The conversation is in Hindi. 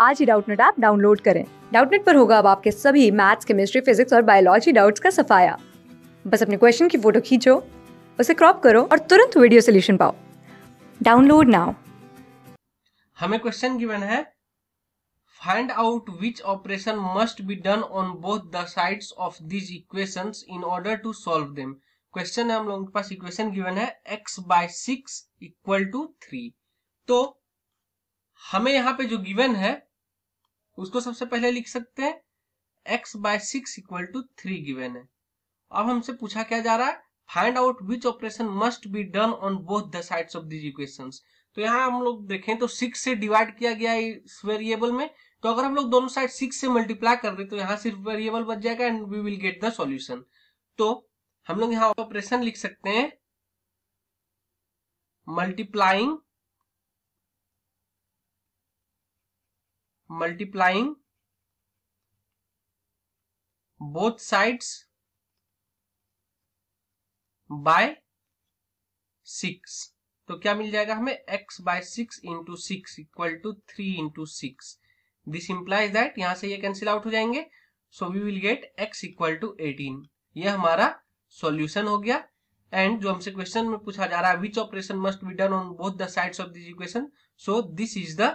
आज ही डाउटनेट ऐप डाउनलोड करें डाउटनेट पर होगा अब आपके सभी मैथ्स केमिस्ट्री फिजिक्स और बायोलॉजी डाउट्स का सफाया बस अपने क्वेश्चन की फोटो खींचो उसे क्रॉप करो और तुरंत वीडियो सोल्यूशन पाओ डाउनलोड नाउ हमें क्वेश्चन गिवन है find out which operation must be done on both the sides of this equations in order to solve them question है हम लोगों के पास इक्वेशन गिवन है x by six equal to three तो हमें यहाँ पे जो गिवन है उसको सबसे पहले लिख सकते हैं x by six equal to three given है अब हमसे पूछा क्या जा रहा है find out which operation must be done on both the sides of these equation तो यहाँ हम लोग देखें तो सिक्स से डिवाइड किया गया है इस वेरिएबल में तो अगर हम लोग दोनों साइड सिक्स से मल्टीप्लाई कर दे तो यहाँ सिर्फ वेरिएबल बच जाएगा and we will get the solution तो हम लोग यहाँ ऑपरेशन लिख सकते हैं multiplying multiplying both sides by six तो क्या मिल जाएगा हमें x by six into six equal to three into six this implies that यहां से ये कैंसिल आउट हो जाएंगे so we will get x equal to eighteen ये हमारा सॉल्यूशन हो गया एंड जो हमसे क्वेश्चन में पूछा जा रहा है which operation must be done on both the sides of this equation so this is the